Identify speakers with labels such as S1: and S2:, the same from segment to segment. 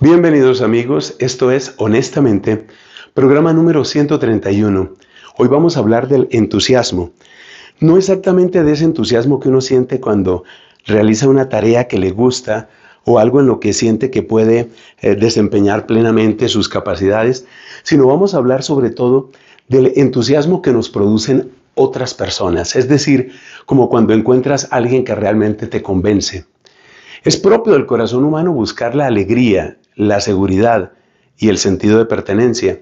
S1: Bienvenidos amigos, esto es Honestamente, programa número 131. Hoy vamos a hablar del entusiasmo. No exactamente de ese entusiasmo que uno siente cuando realiza una tarea que le gusta o algo en lo que siente que puede eh, desempeñar plenamente sus capacidades, sino vamos a hablar sobre todo del entusiasmo que nos producen otras personas, es decir, como cuando encuentras a alguien que realmente te convence. Es propio del corazón humano buscar la alegría, la seguridad y el sentido de pertenencia.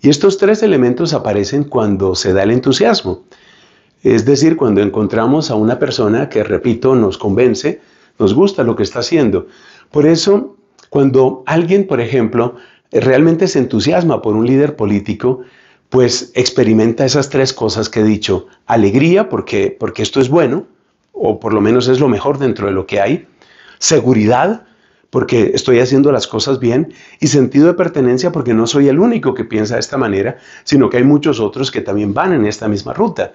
S1: Y estos tres elementos aparecen cuando se da el entusiasmo. Es decir, cuando encontramos a una persona que, repito, nos convence, nos gusta lo que está haciendo. Por eso, cuando alguien, por ejemplo, realmente se entusiasma por un líder político, pues experimenta esas tres cosas que he dicho. Alegría, porque, porque esto es bueno, o por lo menos es lo mejor dentro de lo que hay. Seguridad, porque estoy haciendo las cosas bien, y sentido de pertenencia porque no soy el único que piensa de esta manera, sino que hay muchos otros que también van en esta misma ruta.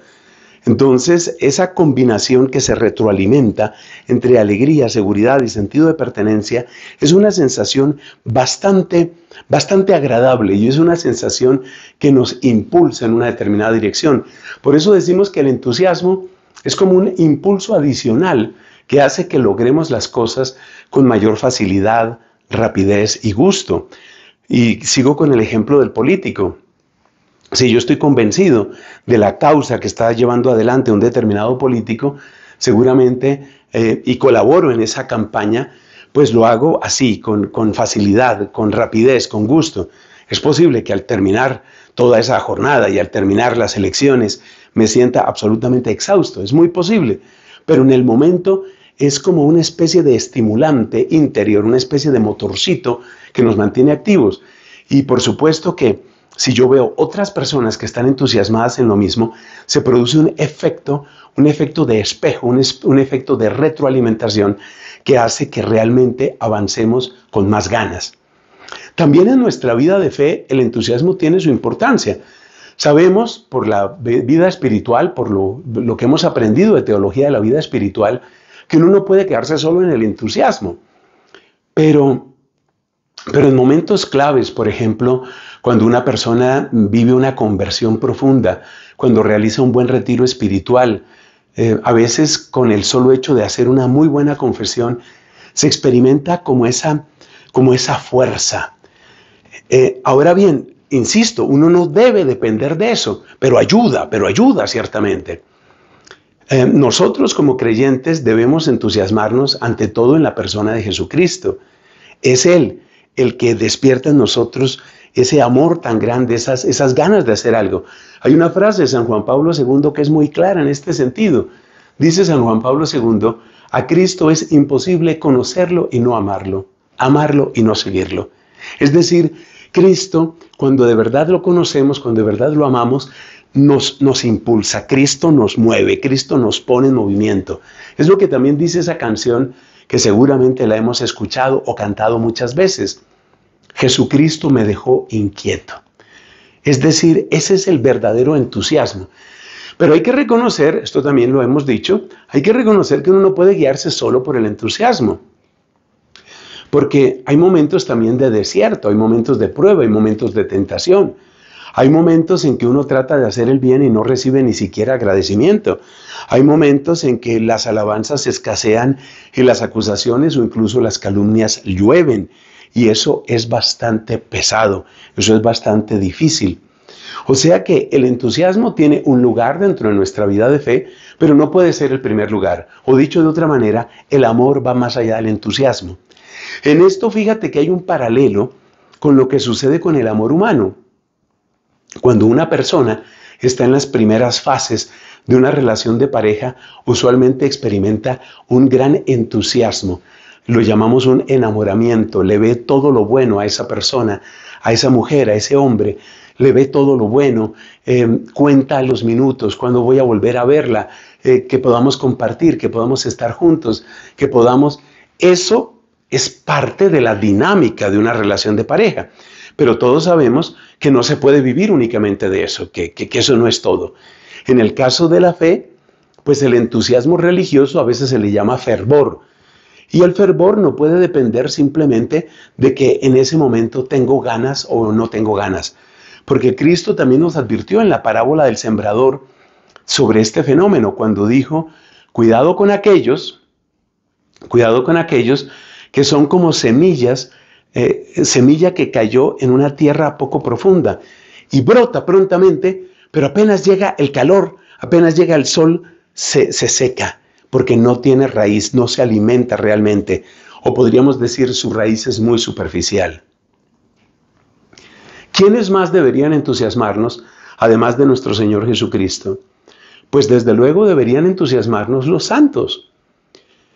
S1: Entonces, esa combinación que se retroalimenta entre alegría, seguridad y sentido de pertenencia es una sensación bastante, bastante agradable y es una sensación que nos impulsa en una determinada dirección. Por eso decimos que el entusiasmo es como un impulso adicional que hace que logremos las cosas con mayor facilidad, rapidez y gusto. Y sigo con el ejemplo del político. Si yo estoy convencido de la causa que está llevando adelante un determinado político, seguramente, eh, y colaboro en esa campaña, pues lo hago así, con, con facilidad, con rapidez, con gusto. Es posible que al terminar toda esa jornada y al terminar las elecciones me sienta absolutamente exhausto, es muy posible, pero en el momento es como una especie de estimulante interior, una especie de motorcito que nos mantiene activos. Y por supuesto que si yo veo otras personas que están entusiasmadas en lo mismo, se produce un efecto, un efecto de espejo, un, un efecto de retroalimentación que hace que realmente avancemos con más ganas. También en nuestra vida de fe el entusiasmo tiene su importancia. Sabemos por la vida espiritual, por lo, lo que hemos aprendido de teología de la vida espiritual, que uno no puede quedarse solo en el entusiasmo. Pero, pero en momentos claves, por ejemplo, cuando una persona vive una conversión profunda, cuando realiza un buen retiro espiritual, eh, a veces con el solo hecho de hacer una muy buena confesión, se experimenta como esa, como esa fuerza. Eh, ahora bien, insisto, uno no debe depender de eso, pero ayuda, pero ayuda ciertamente. Eh, nosotros como creyentes debemos entusiasmarnos ante todo en la persona de Jesucristo. Es Él el que despierta en nosotros ese amor tan grande, esas, esas ganas de hacer algo. Hay una frase de San Juan Pablo II que es muy clara en este sentido. Dice San Juan Pablo II, a Cristo es imposible conocerlo y no amarlo, amarlo y no seguirlo. Es decir, Cristo, cuando de verdad lo conocemos, cuando de verdad lo amamos, nos, nos impulsa, Cristo nos mueve, Cristo nos pone en movimiento. Es lo que también dice esa canción que seguramente la hemos escuchado o cantado muchas veces. Jesucristo me dejó inquieto. Es decir, ese es el verdadero entusiasmo. Pero hay que reconocer, esto también lo hemos dicho, hay que reconocer que uno no puede guiarse solo por el entusiasmo. Porque hay momentos también de desierto, hay momentos de prueba, hay momentos de tentación. Hay momentos en que uno trata de hacer el bien y no recibe ni siquiera agradecimiento. Hay momentos en que las alabanzas escasean y las acusaciones o incluso las calumnias llueven. Y eso es bastante pesado, eso es bastante difícil. O sea que el entusiasmo tiene un lugar dentro de nuestra vida de fe, pero no puede ser el primer lugar. O dicho de otra manera, el amor va más allá del entusiasmo. En esto fíjate que hay un paralelo con lo que sucede con el amor humano. Cuando una persona está en las primeras fases de una relación de pareja, usualmente experimenta un gran entusiasmo. Lo llamamos un enamoramiento. Le ve todo lo bueno a esa persona, a esa mujer, a ese hombre. Le ve todo lo bueno, em, cuenta los minutos, cuando voy a volver a verla, eh, que podamos compartir, que podamos estar juntos, que podamos... Eso es parte de la dinámica de una relación de pareja. Pero todos sabemos que no se puede vivir únicamente de eso, que, eso no es todo. En el caso de la fe, pues el entusiasmo religioso a veces se le llama fervor. Y el fervor no puede depender simplemente de que en ese momento tengo ganas o no tengo ganas. Porque Cristo también nos advirtió en la parábola del sembrador sobre este fenómeno cuando dijo, cuidado con aquellos, cuidado con aquellos que son como semillas eh, semilla que cayó en una tierra poco profunda y brota prontamente, pero apenas llega el calor, apenas llega el sol, se, se seca, porque no tiene raíz, no se alimenta realmente, o podríamos decir su raíz es muy superficial. ¿Quiénes más deberían entusiasmarnos, además de nuestro Señor Jesucristo? Pues desde luego deberían entusiasmarnos los santos.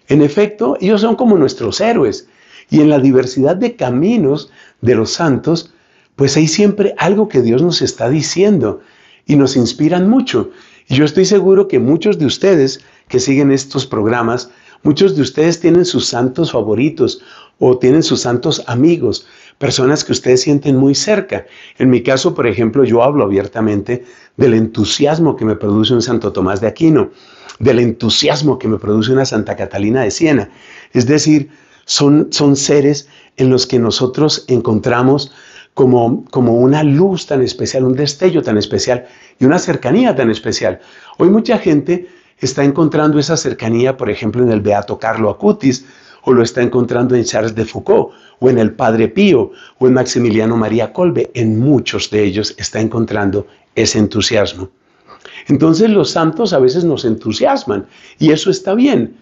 S1: En efecto, ellos son como nuestros héroes, y en la diversidad de caminos de los santos, pues hay siempre algo que Dios nos está diciendo y nos inspiran mucho. Y yo estoy seguro que muchos de ustedes que siguen estos programas, muchos de ustedes tienen sus santos favoritos o tienen sus santos amigos, personas que ustedes sienten muy cerca. En mi caso, por ejemplo, yo hablo abiertamente del entusiasmo que me produce un Santo Tomás de Aquino, del entusiasmo que me produce una Santa Catalina de Siena. Es decir, son, seres en los que nosotros encontramos como, como una luz tan especial, un destello tan especial y una cercanía tan especial. Hoy mucha gente está encontrando esa cercanía, por ejemplo, en el Beato Carlo Acutis, o lo está encontrando en Charles de Foucault, o en el Padre Pío, o en Maximiliano María Colbe. En muchos de ellos está encontrando ese entusiasmo. Entonces los santos a veces nos entusiasman, y eso está bien,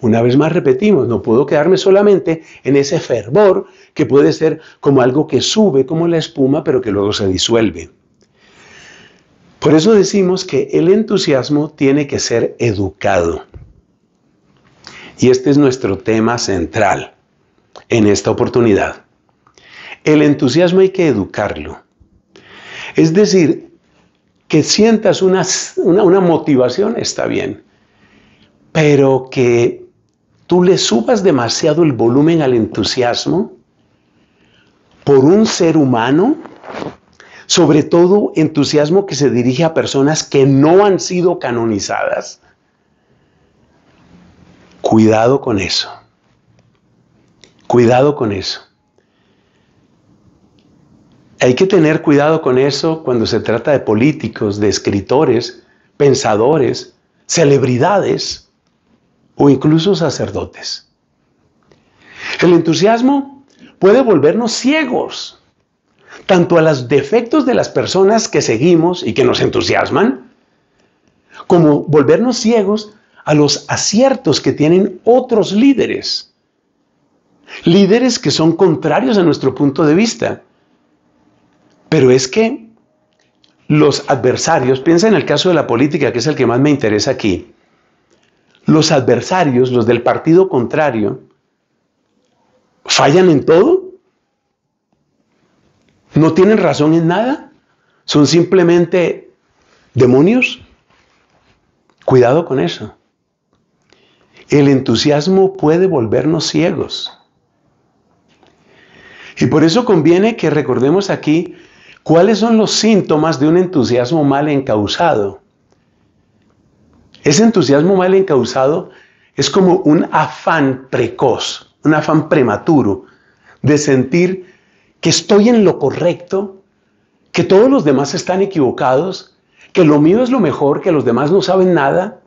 S1: una vez más repetimos, no puedo quedarme solamente en ese fervor que puede ser como algo que sube como la espuma, pero que luego se disuelve. Por eso decimos que el entusiasmo tiene que ser educado. Y este es nuestro tema central en esta oportunidad. El entusiasmo hay que educarlo. Es decir, que sientas una, una, motivación está bien, pero que tú le subas demasiado el volumen al entusiasmo por un ser humano, sobre todo entusiasmo que se dirige a personas que no han sido canonizadas. Cuidado con eso. Cuidado con eso. Hay que tener cuidado con eso cuando se trata de políticos, de escritores, pensadores, celebridades o incluso sacerdotes. El entusiasmo puede volvernos ciegos, tanto a los defectos de las personas que seguimos y que nos entusiasman, como volvernos ciegos a los aciertos que tienen otros líderes. Líderes que son contrarios a nuestro punto de vista. Pero es que los adversarios, piensa en el caso de la política, que es el que más me interesa aquí, los adversarios, los del partido contrario, fallan en todo? ¿No tienen razón en nada? ¿Son simplemente demonios? Cuidado con eso. El entusiasmo puede volvernos ciegos. Y por eso conviene que recordemos aquí cuáles son los síntomas de un entusiasmo mal encausado. Ese entusiasmo mal encausado es como un afán precoz, un afán prematuro de sentir que estoy en lo correcto, que todos los demás están equivocados, que lo mío es lo mejor, que los demás no saben nada,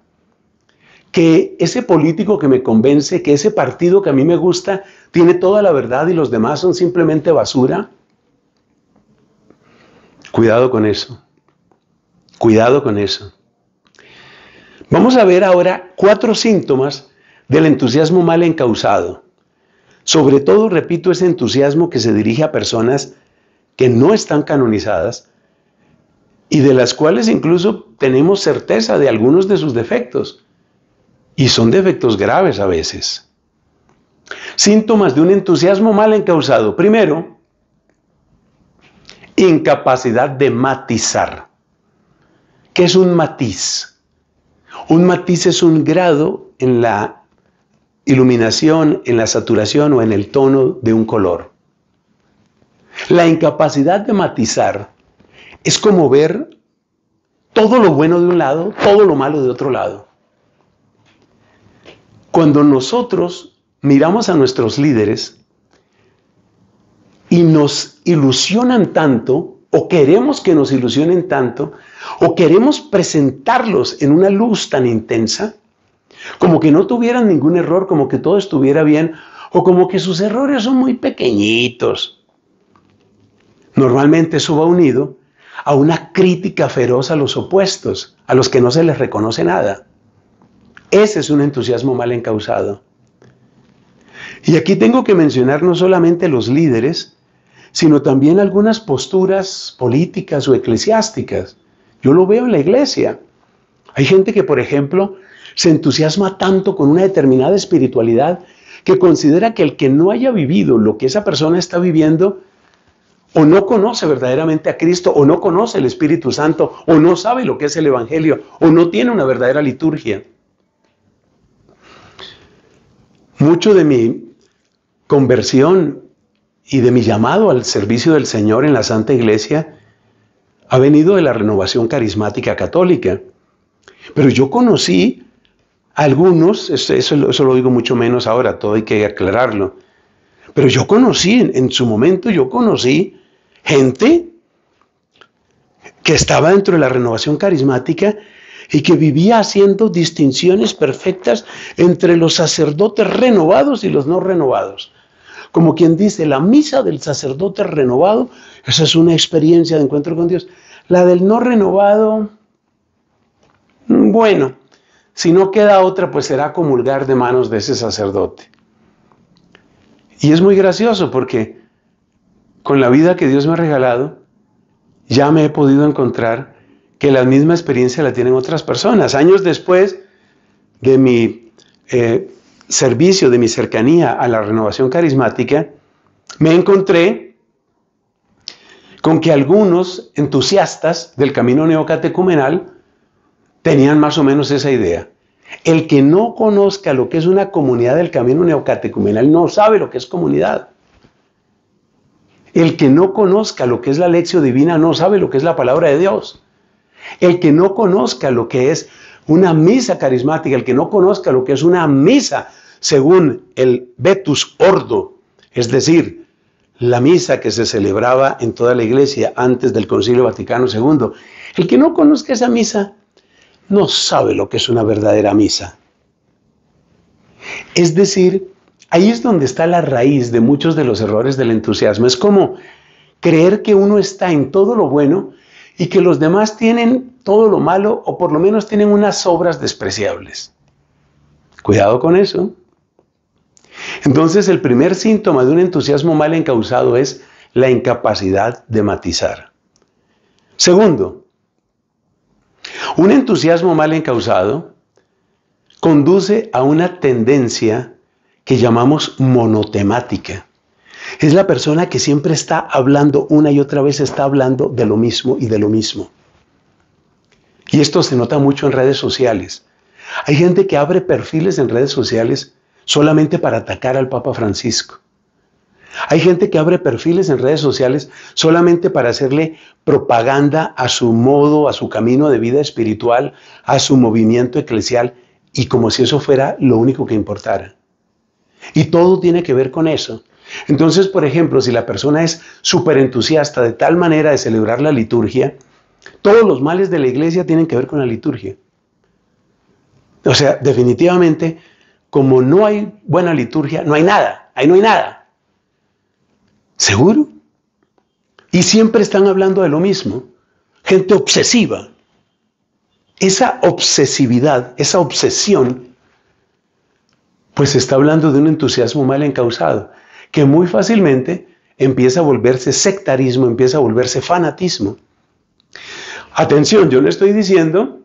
S1: que ese político que me convence, que ese partido que a mí me gusta, tiene toda la verdad y los demás son simplemente basura. Cuidado con eso. Cuidado con eso. Vamos a ver ahora cuatro síntomas del entusiasmo mal encausado. Sobre todo, repito, ese entusiasmo que se dirige a personas que no están canonizadas y de las cuales incluso tenemos certeza de algunos de sus defectos. Y son defectos graves a veces. Síntomas de un entusiasmo mal encausado. Primero, incapacidad de matizar. ¿Qué es un matiz? Un matiz es un grado en la iluminación, en la saturación o en el tono de un color. La incapacidad de matizar es como ver todo lo bueno de un lado, todo lo malo de otro lado. Cuando nosotros miramos a nuestros líderes y nos ilusionan tanto, o queremos que nos ilusionen tanto, o queremos presentarlos en una luz tan intensa, como que no tuvieran ningún error, como que todo estuviera bien, o como que sus errores son muy pequeñitos. Normalmente eso va unido a una crítica feroz a los opuestos, a los que no se les reconoce nada. Ese es un entusiasmo mal encausado. Y aquí tengo que mencionar no solamente los líderes, sino también algunas posturas políticas o eclesiásticas. Yo lo veo en la iglesia. Hay gente que, por ejemplo, se entusiasma tanto con una determinada espiritualidad que considera que el que no haya vivido lo que esa persona está viviendo, o no conoce verdaderamente a Cristo, o no conoce el Espíritu Santo, o no sabe lo que es el Evangelio, o no tiene una verdadera liturgia. Mucho de mi conversión y de mi llamado al servicio del Señor en la Santa Iglesia ha venido de la renovación carismática católica. Pero yo conocí algunos, eso, eso, lo digo mucho menos ahora, todo hay que aclararlo, pero yo conocí, en su momento yo conocí gente que estaba dentro de la renovación carismática y que vivía haciendo distinciones perfectas entre los sacerdotes renovados y los no renovados. Como quien dice, la misa del sacerdote renovado, esa es una experiencia de encuentro con Dios. La del no renovado, mm, bueno, si no queda otra, pues será comulgar de manos de ese sacerdote. Y es muy gracioso porque con la vida que Dios me ha regalado, ya me he podido encontrar que la misma experiencia la tienen otras personas. Años después de mi eh, servicio, de mi cercanía a la renovación carismática, me encontré con que algunos entusiastas del camino neocatecumenal tenían más o menos esa idea. El que no conozca lo que es una comunidad del camino neocatecumenal no sabe lo que es comunidad. El que no conozca lo que es la lección divina no sabe lo que es la palabra de Dios. El que no conozca lo que es una misa carismática, el que no conozca lo que es una misa según el vetus ordo, es decir, la misa que se celebraba en toda la iglesia antes del Concilio Vaticano II. El que no conozca esa misa no sabe lo que es una verdadera misa. Es decir, ahí es donde está la raíz de muchos de los errores del entusiasmo. Es como creer que uno está en todo lo bueno y que los demás tienen todo lo malo o por lo menos tienen unas obras despreciables. Cuidado con eso. Entonces el primer síntoma de un entusiasmo mal encausado es la incapacidad de matizar. Segundo, un entusiasmo mal encausado conduce a una tendencia que llamamos monotemática. Es la persona que siempre está hablando una y otra vez, está hablando de lo mismo y de lo mismo. Y esto se nota mucho en redes sociales. Hay gente que abre perfiles en redes sociales solamente para atacar al Papa Francisco. Hay gente que abre perfiles en redes sociales solamente para hacerle propaganda a su modo, a su camino de vida espiritual, a su movimiento eclesial, y como si eso fuera lo único que importara. Y todo tiene que ver con eso. Entonces, por ejemplo, si la persona es súper entusiasta de tal manera de celebrar la liturgia, todos los males de la iglesia tienen que ver con la liturgia. O sea, definitivamente como no hay buena liturgia, no hay nada, ahí no hay nada. ¿Seguro? Y siempre están hablando de lo mismo. Gente obsesiva. Esa obsesividad, esa obsesión, pues está hablando de un entusiasmo mal encausado, que muy fácilmente empieza a volverse sectarismo, empieza a volverse fanatismo. Atención, yo no estoy diciendo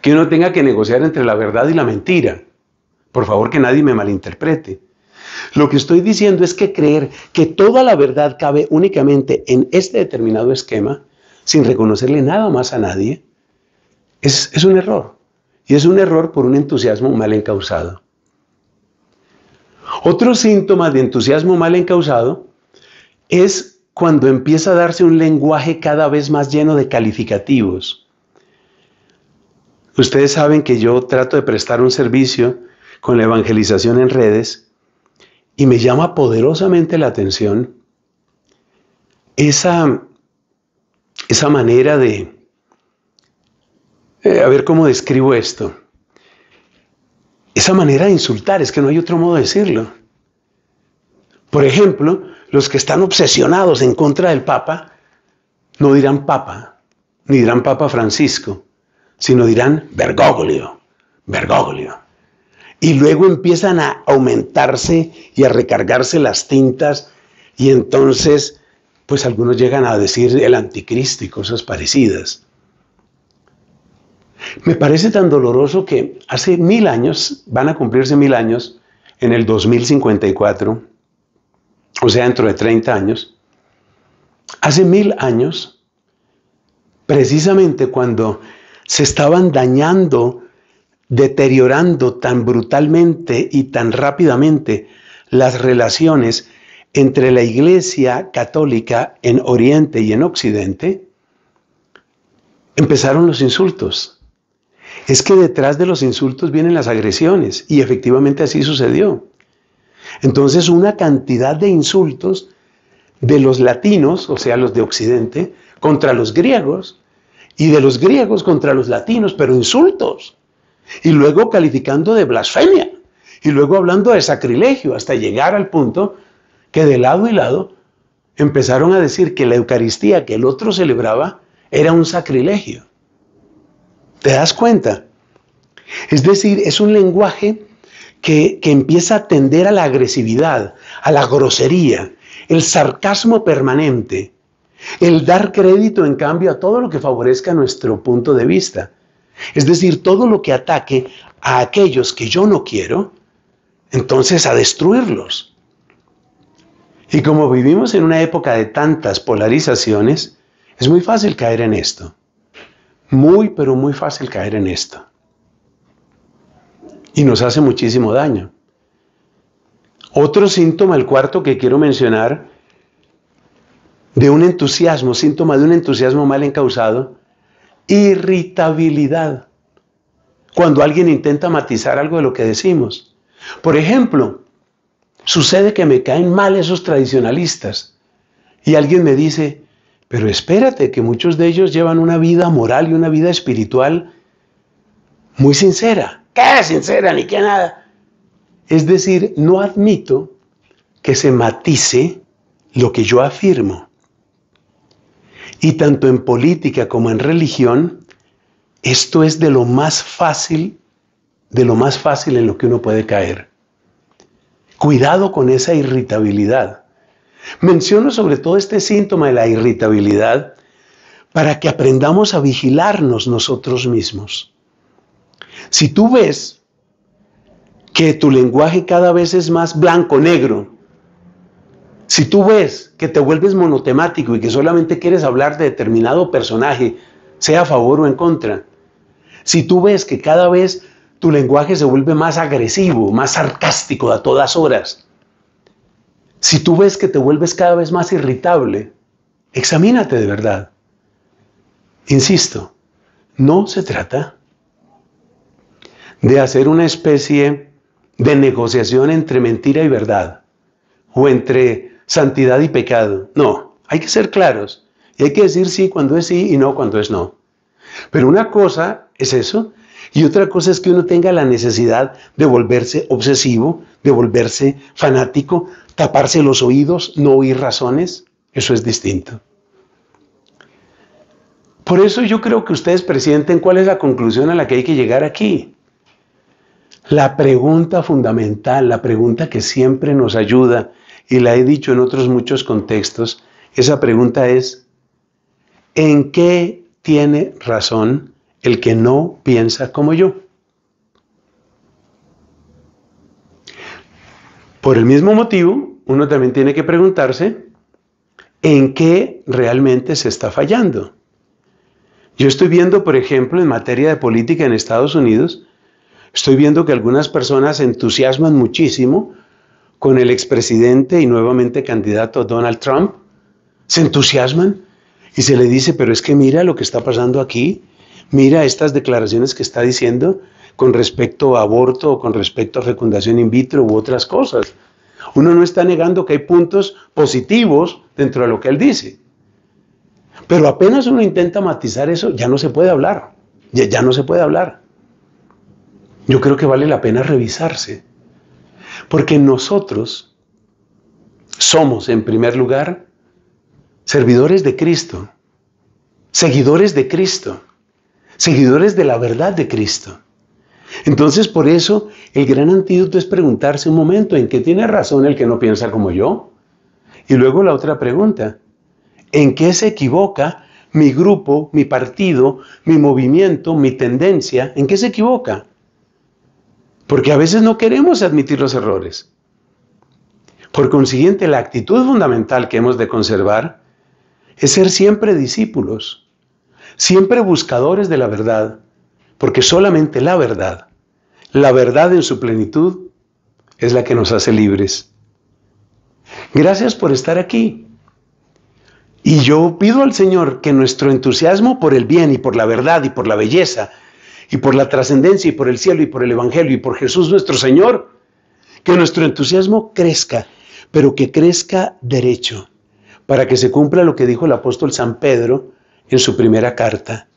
S1: que uno tenga que negociar entre la verdad y la mentira. Por favor, que nadie me malinterprete. Lo que estoy diciendo es que creer que toda la verdad cabe únicamente en este determinado esquema, sin reconocerle nada más a nadie, es, es un error. Y es un error por un entusiasmo mal encausado. Otro síntoma de entusiasmo mal encausado es cuando empieza a darse un lenguaje cada vez más lleno de calificativos. Ustedes saben que yo trato de prestar un servicio con la evangelización en redes, y me llama poderosamente la atención esa, esa manera de, eh, a ver cómo describo esto, esa manera de insultar, es que no hay otro modo de decirlo. Por ejemplo, los que están obsesionados en contra del Papa no dirán Papa, ni dirán Papa Francisco, sino dirán Bergoglio, Bergoglio y luego empiezan a aumentarse y a recargarse las tintas y entonces pues algunos llegan a decir el anticristo y cosas parecidas. Me parece tan doloroso que hace mil años, van a cumplirse mil años, en el 2054, o sea, dentro de 30 años, hace mil años, precisamente cuando se estaban dañando deteriorando tan brutalmente y tan rápidamente las relaciones entre la Iglesia católica en Oriente y en Occidente, empezaron los insultos. Es que detrás de los insultos vienen las agresiones y efectivamente así sucedió. Entonces una cantidad de insultos de los latinos, o sea, los de Occidente, contra los griegos y de los griegos contra los latinos, pero insultos y luego calificando de blasfemia, y luego hablando de sacrilegio, hasta llegar al punto que de lado y lado empezaron a decir que la Eucaristía que el otro celebraba era un sacrilegio. ¿Te das cuenta? Es decir, es un lenguaje que, empieza a tender a la agresividad, a la grosería, el sarcasmo permanente, el dar crédito en cambio a todo lo que favorezca nuestro punto de vista. Es decir, todo lo que ataque a aquellos que yo no quiero, entonces a destruirlos. Y como vivimos en una época de tantas polarizaciones, es muy fácil caer en esto. Muy, pero muy fácil caer en esto. Y nos hace muchísimo daño. Otro síntoma, el cuarto que quiero mencionar, de un entusiasmo, síntoma de un entusiasmo mal encausado, irritabilidad cuando alguien intenta matizar algo de lo que decimos. Por ejemplo, sucede que me caen mal esos tradicionalistas y alguien me dice, pero espérate que muchos de ellos llevan una vida moral y una vida espiritual muy sincera. ¿Qué sincera ni qué nada? Es decir, no admito que se matice lo que yo afirmo. Y tanto en política como en religión, esto es de lo más fácil, de lo más fácil en lo que uno puede caer. Cuidado con esa irritabilidad. Menciono sobre todo este síntoma de la irritabilidad para que aprendamos a vigilarnos nosotros mismos. Si tú ves que tu lenguaje cada vez es más blanco-negro, si tú ves que te vuelves monotemático y que solamente quieres hablar de determinado personaje, sea a favor o en contra, si tú ves que cada vez tu lenguaje se vuelve más agresivo, más sarcástico a todas horas, si tú ves que te vuelves cada vez más irritable, examínate de verdad. Insisto, no se trata de hacer una especie de negociación entre mentira y verdad, o entre santidad y pecado. No, hay que ser claros. Y hay que decir sí cuando es sí y no cuando es no. Pero una cosa es eso y otra cosa es que uno tenga la necesidad de volverse obsesivo, de volverse fanático, taparse los oídos, no oír razones. Eso es distinto. Por eso yo creo que ustedes presienten cuál es la conclusión a la que hay que llegar aquí. La pregunta fundamental, la pregunta que siempre nos ayuda y la he dicho en otros muchos contextos, esa pregunta es, ¿en qué tiene razón el que no piensa como yo? Por el mismo motivo, uno también tiene que preguntarse en qué realmente se está fallando. Yo estoy viendo, por ejemplo, en materia de política en Estados Unidos, estoy viendo que algunas personas entusiasman muchísimo con el expresidente y nuevamente candidato Donald Trump, se entusiasman y se le dice, pero es que mira lo que está pasando aquí, mira estas declaraciones que está diciendo con respecto a aborto con respecto a fecundación in vitro u otras cosas. Uno no está negando que hay puntos positivos dentro de lo que él dice. Pero apenas uno intenta matizar eso, ya no se puede hablar. ya no se puede hablar. Yo creo que vale la pena revisarse porque nosotros somos, en primer lugar, servidores de Cristo, seguidores de Cristo, seguidores de la verdad de Cristo. Entonces, por eso, el gran antídoto es preguntarse un momento, ¿en qué tiene razón el que no piensa como yo? Y luego la otra pregunta, ¿en qué se equivoca mi grupo, mi partido, mi movimiento, mi tendencia? ¿En qué se equivoca? porque a veces no queremos admitir los errores. Por consiguiente, la actitud fundamental que hemos de conservar es ser siempre discípulos, siempre buscadores de la verdad, porque solamente la verdad, la verdad en su plenitud, es la que nos hace libres. Gracias por estar aquí. Y yo pido al Señor que nuestro entusiasmo por el bien y por la verdad y por la belleza y por la trascendencia y por el cielo y por el Evangelio y por Jesús nuestro Señor, que nuestro entusiasmo crezca, pero que crezca derecho, para que se cumpla lo que dijo el apóstol San Pedro en su primera carta,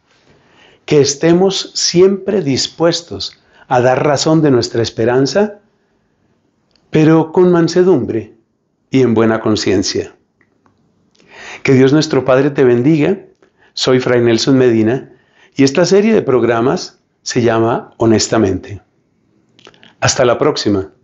S1: que estemos siempre dispuestos a dar razón de nuestra esperanza, pero con mansedumbre y en buena conciencia. Que Dios nuestro Padre te bendiga. Soy Fray Nelson Medina y esta serie de programas se llama Honestamente. Hasta la próxima.